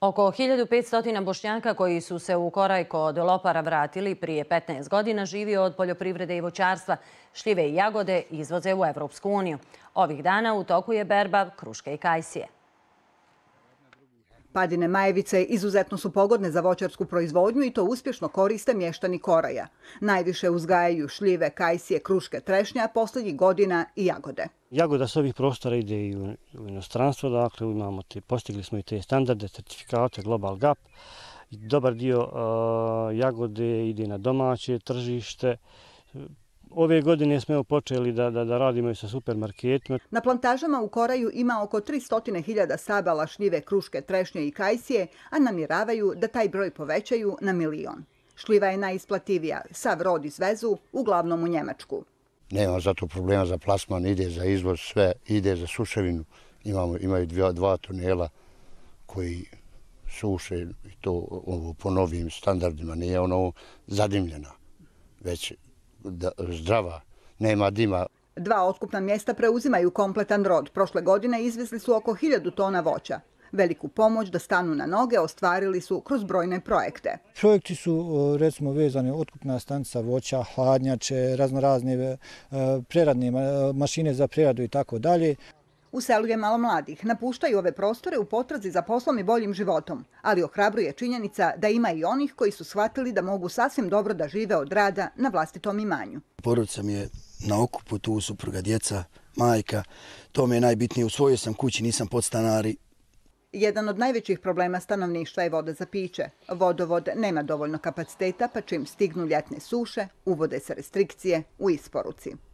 Oko 1500 bošnjaka koji su se u Korajko od Lopara vratili prije 15 godina živi od poljoprivrede i voćarstva. Šljive i jagode izvoze u Evropsku uniju. Ovih dana u toku je berba kruške i kajsije. Padine majevice izuzetno su pogodne za voćarsku proizvodnju i to uspješno koriste mještani koraja. Najviše uzgajaju šljive, kajsije, kruške, trešnja, posljednjih godina i jagode. Jagoda s ovih prostora ide i u inostranstvo, dakle imamo te, postigli smo i te standarde, certifikate Global Gap. Dobar dio jagode ide na domaće tržište, Ove godine smo evo počeli da, da, da radimo i sa supermarketima. Na plantažama u Koraju ima oko 300.000 stabala šljive, kruške, trešnje i kajsije, a namiravaju da taj broj povećaju na milion. Šljiva je najisplativija, sav rod izvezu, uglavnom u Njemačku. Nema zato problema za plasman, ide za izvoz, sve ide za suševinu. Imamo, imaju dva, dva tunela koji suše i to ovo, po novim standardima nije ono zadimljena već zdrava, nema dima. Dva otkupna mjesta preuzimaju kompletan rod. Prošle godine izvezli su oko hiljadu tona voća. Veliku pomoć da stanu na noge ostvarili su kroz brojne projekte. Projekti su e, recimo vezani otkupna stanica voća, hladnjače, raznorazne e, preradne mašine za preradu i tako dalje. U selu je malo mladih, napuštaju ove prostore u potrazi za poslom i boljim životom, ali ohrabruje činjenica da ima i onih koji su shvatili da mogu sasvim dobro da žive od rada na vlastitom imanju. Porodica mi je na okupu, tu supruga, djeca, majka, to mi je najbitnije, u svojoj sam kući, nisam podstanari. Jedan od najvećih problema stanovništva je voda za piće. Vodovod nema dovoljno kapaciteta, pa čim stignu ljetne suše, uvode se restrikcije u isporuci.